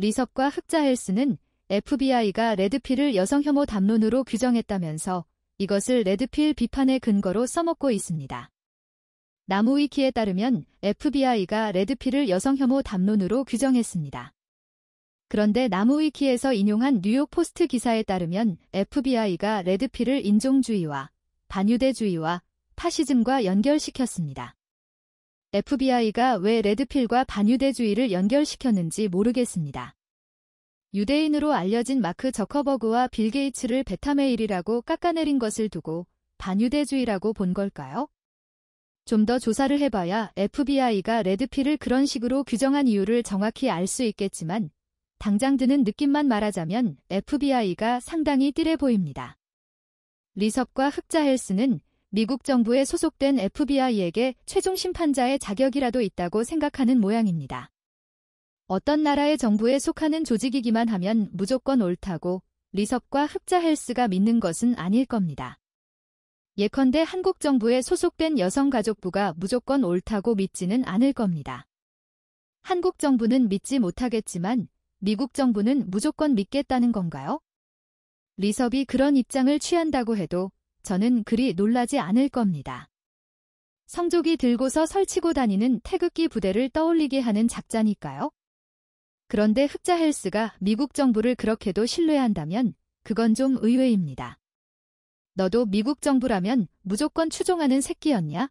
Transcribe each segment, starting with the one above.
리석과 흑자헬스는 FBI가 레드필을 여성혐오 담론으로 규정했다면서 이것을 레드필 비판의 근거로 써먹고 있습니다. 나무위키에 따르면 FBI가 레드필을 여성혐오 담론으로 규정했습니다. 그런데 나무위키에서 인용한 뉴욕포스트 기사에 따르면 FBI가 레드필을 인종주의와 반유대주의와 파시즘과 연결시켰습니다. FBI가 왜 레드필과 반유대주의를 연결시켰는지 모르겠습니다. 유대인으로 알려진 마크 저커버그와 빌 게이츠를 베타메일이라고 깎아내린 것을 두고 반유대주의라고 본 걸까요? 좀 더 조사를 해봐야 FBI가 레드필을 그런 식으로 규정한 이유를 정확히 알 수 있겠지만 당장 드는 느낌만 말하자면 FBI가 상당히 띠래 보입니다. 리섭과 흑자 헬스는 미국 정부에 소속된 FBI에게 최종 심판자의 자격이라도 있다고 생각하는 모양입니다. 어떤 나라의 정부에 속하는 조직이기만 하면 무조건 옳다고 리섭과 흑자헬스가 믿는 것은 아닐 겁니다. 예컨대 한국 정부에 소속된 여성가족부가 무조건 옳다고 믿지는 않을 겁니다. 한국 정부는 믿지 못하겠지만 미국 정부는 무조건 믿겠다는 건가요? 리섭이 그런 입장을 취한다고 해도 저는 그리 놀라지 않을 겁니다. 성조기 들고서 설치고 다니는 태극기 부대를 떠올리게 하는 작자니까요. 그런데 흑자 헬스가 미국 정부를 그렇게도 신뢰한다면 그건 좀 의외입니다. 너도 미국 정부라면 무조건 추종하는 새끼였냐?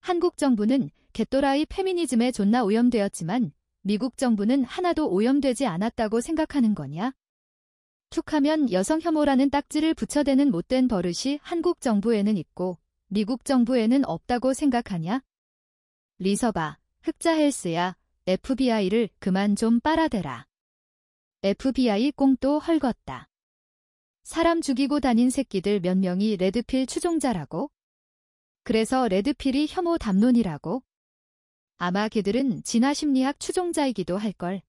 한국 정부는 개또라이 페미니즘에 존나 오염되었지만 미국 정부는 하나도 오염되지 않았다고 생각하는 거냐? 툭하면 여성 혐오라는 딱지를 붙여대는 못된 버릇이 한국 정부에는 있고 미국 정부에는 없다고 생각하냐? 리서바, 흑자 헬스야, FBI를 그만 좀 빨아대라. FBI 꽁또 헐겄다. 사람 죽이고 다닌 새끼들 몇 명이 레드필 추종자라고? 그래서 레드필이 혐오 담론이라고? 아마 걔들은 진화심리학 추종자이기도 할걸.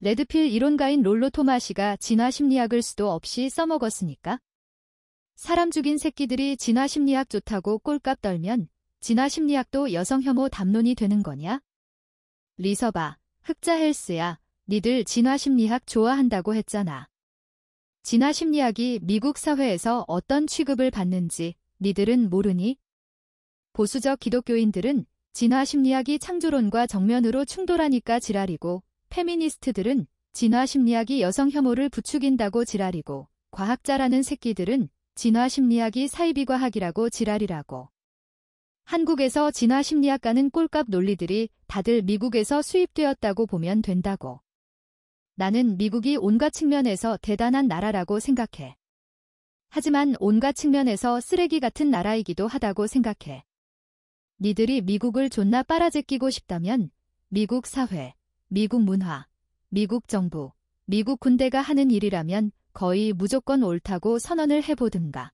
레드필 이론가인 롤로 토마시가 진화심리학을 수도 없이 써먹었으니까. 사람 죽인 새끼들이 진화심리학 좋다고 꼴값 떨면 진화심리학도 여성혐오 담론이 되는 거냐? 리서바, 흑자헬스야, 니들 진화심리학 좋아한다고 했잖아. 진화심리학이 미국 사회에서 어떤 취급을 받는지 니들은 모르니? 보수적 기독교인들은 진화심리학이 창조론과 정면으로 충돌하니까 지랄이고, 페미니스트들은 진화심리학이 여성 혐오를 부추긴다고 지랄이고, 과학자라는 새끼들은 진화심리학이 사이비과학이라고 지랄이라고. 한국에서 진화 심리학가는 꼴값 논리들이 다들 미국에서 수입되었다고 보면 된다고. 나는 미국이 온갖 측면에서 대단한 나라라고 생각해. 하지만 온갖 측면에서 쓰레기 같은 나라이기도 하다고 생각해. 니들이 미국을 존나 빨아제끼고 싶다면 미국 사회, 미국 문화, 미국 정부, 미국 군대가 하는 일이라면 거의 무조건 옳다고 선언을 해보든가.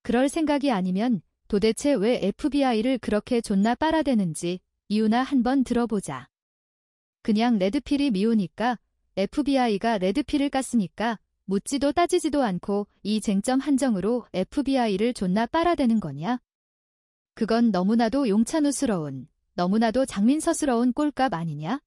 그럴 생각이 아니면 도대체 왜 FBI를 그렇게 존나 빨아대는지 이유나 한번 들어보자. 그냥 레드필이 미우니까 FBI가 레드필을 깠으니까 묻지도 따지지도 않고 이 쟁점 한정으로 FBI를 존나 빨아대는 거냐? 그건 너무나도 용찬우스러운, 너무나도 장민서스러운 꼴값 아니냐?